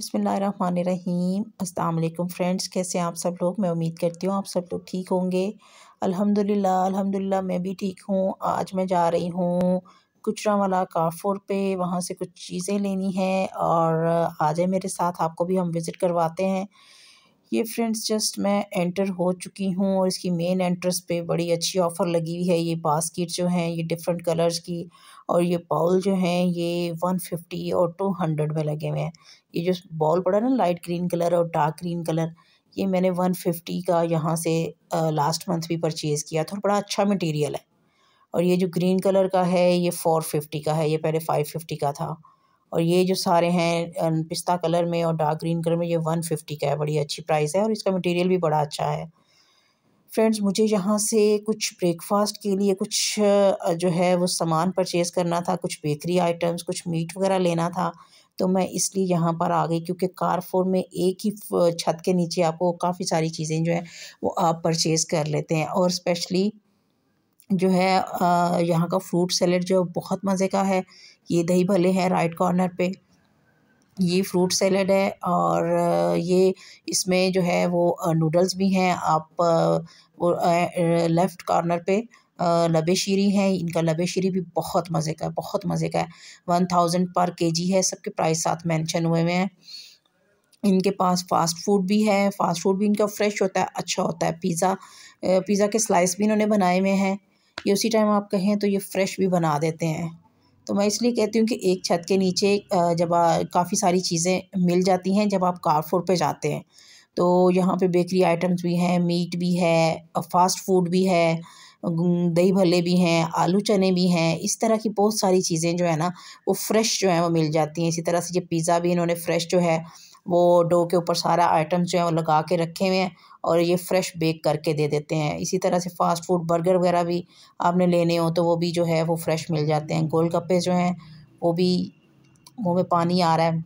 बसमीम अल्लाम फ्रेंड्स कैसे हैं आप सब लोग मैं उम्मीद करती हूँ आप सब लोग ठीक होंगे अल्हम्दुलिल्लाह अल्हम्दुलिल्लाह मैं भी ठीक हूँ आज मैं जा रही हूँ कुचरा वाला कारफोर पे वहाँ से कुछ चीज़ें लेनी है और आ जाए मेरे साथ आपको भी हम विज़िट करवाते हैं ये फ्रेंड्स जस्ट मैं एंटर हो चुकी हूँ और इसकी मेन एंट्रेंस पे बड़ी अच्छी ऑफ़र लगी हुई है ये बास्किट जो हैं ये डिफरेंट कलर्स की और ये बॉल जो हैं ये 150 और 200 में लगे हुए हैं ये जो बॉल पड़ा ना लाइट ग्रीन कलर और डार्क ग्रीन कलर ये मैंने 150 का यहाँ से लास्ट मंथ भी परचेज़ किया था और बड़ा अच्छा मटेरियल है और ये जो ग्रीन कलर का है ये फ़ोर फिफ्टी का है ये पहले फ़ाइव फिफ्टी का था और ये जो सारे हैं पिस्ता कलर में और डार्क ग्रीन कलर में ये वन फिफ्टी का है बड़ी अच्छी प्राइस है और इसका मटेरियल भी बड़ा अच्छा है फ्रेंड्स मुझे यहाँ से कुछ ब्रेकफास्ट के लिए कुछ जो है वो सामान परचेज़ करना था कुछ बेकरी आइटम्स कुछ मीट वगैरह लेना था तो मैं इसलिए यहाँ पर आ गई क्योंकि कारफोर में एक ही छत के नीचे आपको काफ़ी सारी चीज़ें जो है वो आप परचेज़ कर लेते हैं और स्पेशली जो है यहाँ का फ्रूट सैलड जो बहुत मज़े का है ये दही भले हैं राइट कॉर्नर पर ये फ्रूट सैलड है और ये इसमें जो है वो नूडल्स भी हैं आप वो लेफ़्ट कॉर्नर पे लबे शीरी हैं इनका लबे शीरी भी बहुत मज़े का है बहुत मज़े का है वन थाउजेंड पर के जी है सबके प्राइस साथ मेंशन हुए हुए हैं इनके पास फास्ट फूड भी है फास्ट फूड भी इनका फ्रेश होता है अच्छा होता है पिज़्ज़ा पिज़्ज़ा के स्लाइस भी इन्होंने बनाए हुए हैं ये उसी टाइम आप कहें तो ये फ्रेश भी बना देते हैं तो मैं इसलिए कहती हूँ कि एक छत के नीचे जब काफ़ी सारी चीज़ें मिल जाती हैं जब आप कारफोर पे जाते हैं तो यहाँ पे बेकरी आइटम्स भी हैं मीट भी है फास्ट फूड भी है दही भले भी हैं आलू चने भी हैं इस तरह की बहुत सारी चीज़ें जो है ना वो फ्रेश जो है वो मिल जाती हैं इसी तरह से ये पिज़्ज़ा भी इन्होंने फ्रेश जो है वो डो के ऊपर सारा आइटम जो है वो लगा के रखे हुए हैं और ये फ्रेश बेक करके दे देते हैं इसी तरह से फ़ास्ट फूड बर्गर वगैरह भी आपने लेने हो तो वो भी जो है वो फ्रेश मिल जाते हैं गोल गप्पे जो हैं वो भी मुँह में पानी आ रहा है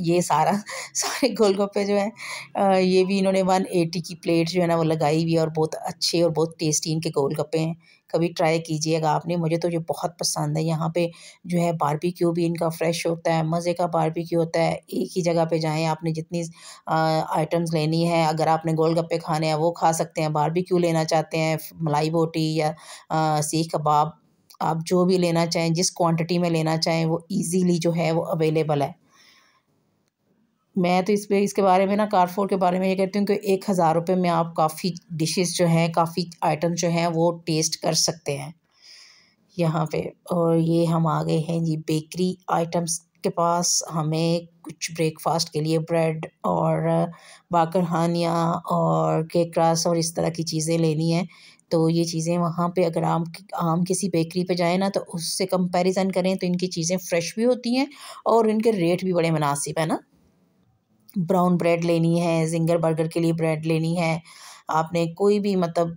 ये सारा सारे गोल गप्पे जो हैं ये भी इन्होंने वन एटी की प्लेट जो है ना वो लगाई हुई है और बहुत अच्छे और बहुत टेस्टी इनके गोल गप्पे हैं कभी ट्राई कीजिएगा आपने मुझे तो ये बहुत पसंद है यहाँ पे जो है क्यू भी इनका फ्रेश होता है मज़े का क्यू होता है एक ही जगह पे जाएं आपने जितनी आइटम्स लेनी है अगर आपने गोलगप्पे खाने हैं वो खा सकते हैं क्यू लेना चाहते हैं मलाई बोटी या सीख कबाब आप जो भी लेना चाहें जिस क्वांटिटी में लेना चाहें वो इजीली जो है वो अवेलेबल है मैं तो इस पर इसके बारे में ना कारफोर के बारे में ये कहती हूँ कि एक हज़ार रुपये में आप काफ़ी डिशेस जो हैं काफ़ी आइटम जो हैं वो टेस्ट कर सकते हैं यहाँ पे और ये हम आ गए हैं जी बेकरी आइटम्स के पास हमें कुछ ब्रेकफास्ट के लिए ब्रेड और बाकरहानिया और केक रास और इस तरह की चीज़ें लेनी है तो ये चीज़ें वहाँ पे अगर आम आम किसी बेकरी पे जाएँ ना तो उससे कंपैरिजन करें तो इनकी चीज़ें फ्रेश भी होती हैं और इनके रेट भी बड़े मुनासिब है ना ब्राउन ब्रेड लेनी है जिंगर बर्गर के लिए ब्रेड लेनी है आपने कोई भी मतलब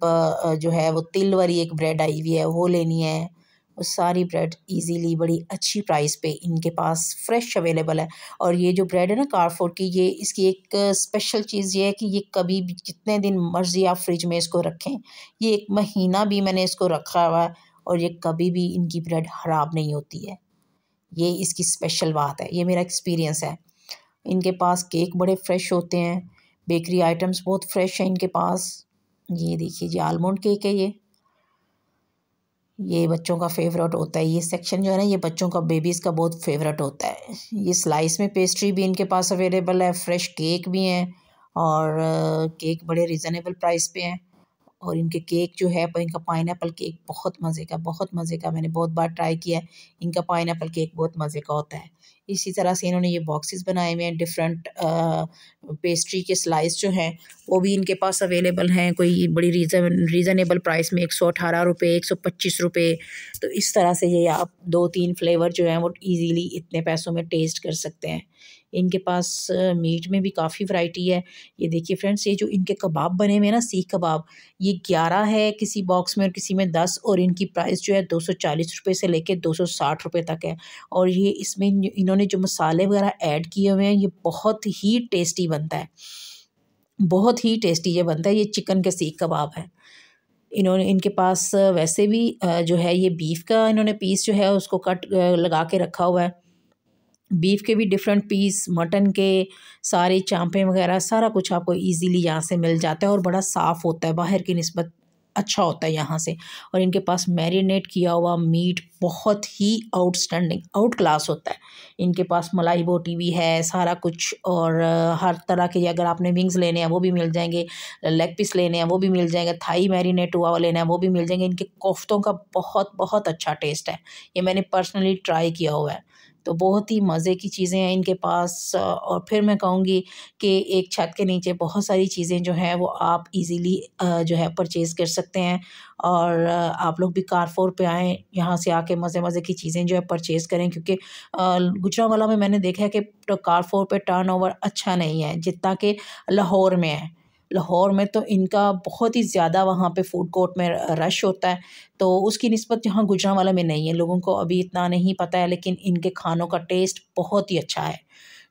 जो है वो तिल वाली एक ब्रेड आई हुई है वो लेनी है वो सारी ब्रेड इजीली बड़ी अच्छी प्राइस पे इनके पास फ्रेश अवेलेबल है और ये जो ब्रेड है ना कारफोर्ड की ये इसकी एक स्पेशल चीज़ ये है कि ये कभी भी जितने दिन मर्ज़ी आप फ्रिज में इसको रखें ये एक महीना भी मैंने इसको रखा हुआ है और ये कभी भी इनकी ब्रेड ख़राब नहीं होती है ये इसकी स्पेशल बात है ये मेरा एक्सपीरियंस है इनके पास केक बड़े फ्रेश होते हैं बेकरी आइटम्स बहुत फ्रेश हैं इनके पास ये देखिए जी आलमंड केक है ये ये बच्चों का फेवरेट होता है ये सेक्शन जो है ना ये बच्चों का बेबीज़ का बहुत फेवरेट होता है ये स्लाइस में पेस्ट्री भी इनके पास अवेलेबल है फ्रेश केक भी हैं और केक बड़े रिजनेबल प्राइस पे हैं और इनके केक जो है इनका पाइन केक बहुत मज़े का बहुत मज़े का मैंने बहुत बार ट्राई किया है इनका पाइन केक बहुत मज़े का होता है इसी तरह से इन्होंने ये बॉक्सेस बनाए हुए हैं डिफरेंट पेस्ट्री के स्लाइस जो हैं वो भी इनके पास अवेलेबल हैं कोई बड़ी रीज़न रीज़नेबल प्राइस में एक सौ अठारह रुपये एक सौ पच्चीस रुपये तो इस तरह से ये आप दो तीन फ्लेवर जो हैं वो इजीली इतने पैसों में टेस्ट कर सकते हैं इनके पास मीट में भी काफ़ी वैरायटी है ये देखिए फ्रेंड्स ये जो इनके कबाब बने हुए हैं ना सीख कबाब ये ग्यारह है किसी बॉक्स में और किसी में दस और इनकी प्राइस जो है दो सौ चालीस रुपये से लेके दो सौ साठ रुपये तक है और ये इसमें इन्होंने जो मसाले वगैरह ऐड किए हुए हैं ये बहुत ही टेस्टी बनता है बहुत ही टेस्टी ये बनता है ये चिकन के सीख कबाब है इन्होंने इनके पास वैसे भी जो है ये बीफ का इन्होंने पीस जो है उसको कट लगा के रखा हुआ है बीफ के भी डिफरेंट पीस मटन के सारे चांपे वगैरह सारा कुछ आपको इजीली यहाँ से मिल जाता है और बड़ा साफ़ होता है बाहर की नस्बत अच्छा होता है यहाँ से और इनके पास मैरिनेट किया हुआ मीट बहुत ही आउटस्टैंडिंग आउट क्लास होता है इनके पास मलाई बोटी भी है सारा कुछ और हर तरह के अगर आपने विंग्स लेने हैं वो भी मिल जाएंगे लेग पीस लेने हैं वो भी मिल जाएंगे थाई मैरिनेट हुआ लेना है वो भी मिल जाएंगे इनके कोफ्तों का बहुत बहुत अच्छा टेस्ट है ये मैंने पर्सनली ट्राई किया हुआ है तो बहुत ही मज़े की चीज़ें हैं इनके पास और फिर मैं कहूँगी कि एक छत के नीचे बहुत सारी चीज़ें जो हैं वो आप इजीली जो है परचेज़ कर सकते हैं और आप लोग भी कारफोर पे आएँ यहाँ से आके मज़े मज़े की चीज़ें जो है परचेज़ करें क्योंकि गुजरावाला में मैंने देखा है कि कारफोर पे टर्नओवर अच्छा नहीं है जितना कि लाहौर में है लाहौर में तो इनका बहुत ही ज़्यादा वहाँ पे फूड कोर्ट में रश होता है तो उसकी नस्बत यहाँ गुजरा वाला में नहीं है लोगों को अभी इतना नहीं पता है लेकिन इनके खानों का टेस्ट बहुत ही अच्छा है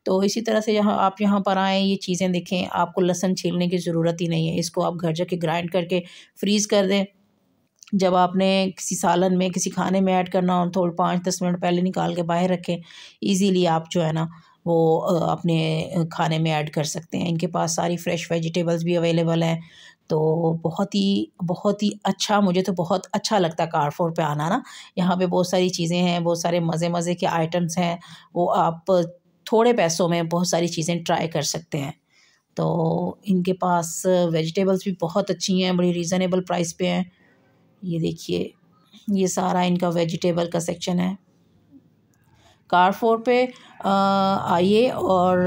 तो इसी तरह से यहाँ आप यहाँ पर आएँ ये चीज़ें देखें आपको लहसन छीलने की ज़रूरत ही नहीं है इसको आप घर जाके ग्राइंड करके फ्रीज़ कर दें जब आपने किसी सालन में किसी खाने में ऐड करना हो थोड़ा पाँच दस मिनट पहले निकाल के बाहर रखें इजीली आप जो है ना वो अपने खाने में ऐड कर सकते हैं इनके पास सारी फ़्रेश वेजिटेबल्स भी अवेलेबल हैं तो बहुत ही बहुत ही अच्छा मुझे तो बहुत अच्छा लगता है कारफोर पे आना ना यहाँ पे बहुत सारी चीज़ें हैं बहुत सारे मज़े मज़े के आइटम्स हैं वो आप थोड़े पैसों में बहुत सारी चीज़ें ट्राई कर सकते हैं तो इनके पास वेजिटेबल्स भी बहुत अच्छी हैं बड़ी रीज़नेबल प्राइस पे हैं ये देखिए ये सारा इनका वेजिटेबल का सेक्शन है कारफोर पे आइए और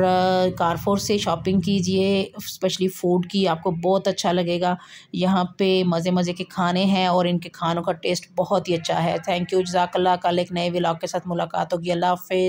कारफोर से शॉपिंग कीजिए स्पेशली फ़ूड की आपको बहुत अच्छा लगेगा यहाँ पे मज़े मज़े के खाने हैं और इनके खानों का टेस्ट बहुत ही अच्छा है थैंक यू जजाकल्ला कल एक नए व्लाग के साथ मुलाकात होगी अल्लाह हाफिज़